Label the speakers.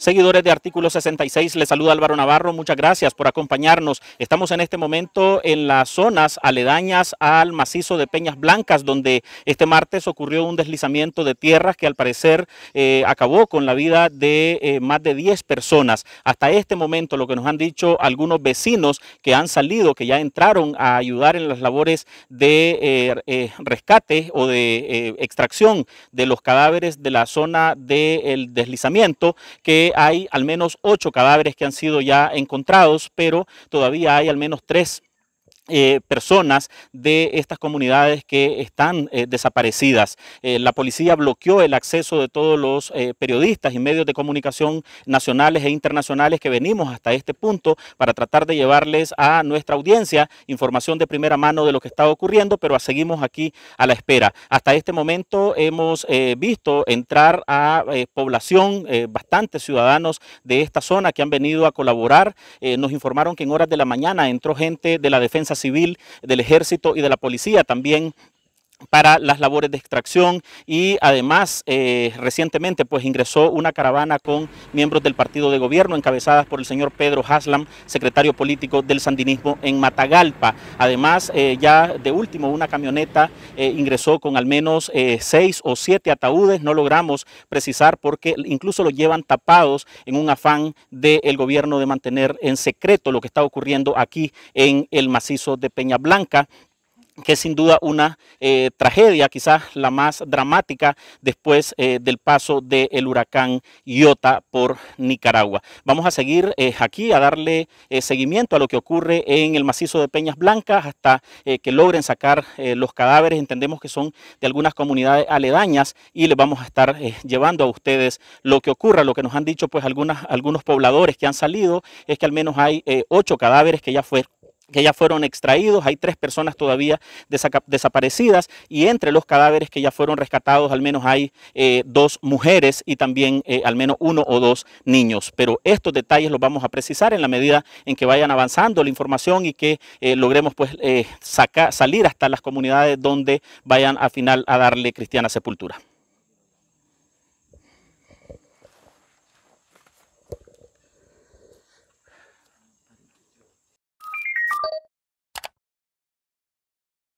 Speaker 1: Seguidores de Artículo 66, les saluda Álvaro Navarro, muchas gracias por acompañarnos. Estamos en este momento en las zonas aledañas al macizo de Peñas Blancas, donde este martes ocurrió un deslizamiento de tierras que al parecer eh, acabó con la vida de eh, más de 10 personas. Hasta este momento lo que nos han dicho algunos vecinos que han salido, que ya entraron a ayudar en las labores de eh, rescate o de extracción de los cadáveres de la zona del deslizamiento, que hay al menos ocho cadáveres que han sido ya encontrados, pero todavía hay al menos tres eh, personas de estas comunidades que están eh, desaparecidas. Eh, la policía bloqueó el acceso de todos los periodistas y medios de comunicación nacionales e internacionales que venimos hasta este punto para tratar de llevarles a nuestra audiencia información de primera mano de lo que está ocurriendo, pero seguimos aquí a la espera. Hasta este momento hemos visto entrar a población, bastantes ciudadanos de esta zona que han venido a colaborar. nos informaron que en horas de la mañana entró gente de la defensa Civil, del Ejército y de la Policía también para las labores de extracción y además eh, recientemente pues ingresó una caravana con miembros del partido de gobierno encabezadas por el señor Pedro Haslam, secretario político del sandinismo en Matagalpa. Además eh, ya de último una camioneta eh, ingresó con al menos seis o siete ataúdes, no logramos precisar porque incluso los llevan tapados en un afán del gobierno de mantener en secreto lo que está ocurriendo aquí en el macizo de Peña Blanca que es sin duda una eh, tragedia, quizás la más dramática después eh, del paso del huracán Iota por Nicaragua. Vamos a seguir eh, aquí a darle seguimiento a lo que ocurre en el macizo de Peñas Blancas hasta que logren sacar los cadáveres. Entendemos que son de algunas comunidades aledañas y les vamos a estar llevando a ustedes lo que ocurra. Lo que nos han dicho pues algunos pobladores que han salido es que al menos hay ocho cadáveres que ya fueron que ya fueron extraídos, hay tres personas todavía desaparecidas y entre los cadáveres que ya fueron rescatados al menos hay eh, dos mujeres y también eh, al menos uno o dos niños. Pero estos detalles los vamos a precisar en la medida en que vayan avanzando la información y que eh, logremos pues salir hasta las comunidades donde vayan al final a darle cristiana sepultura.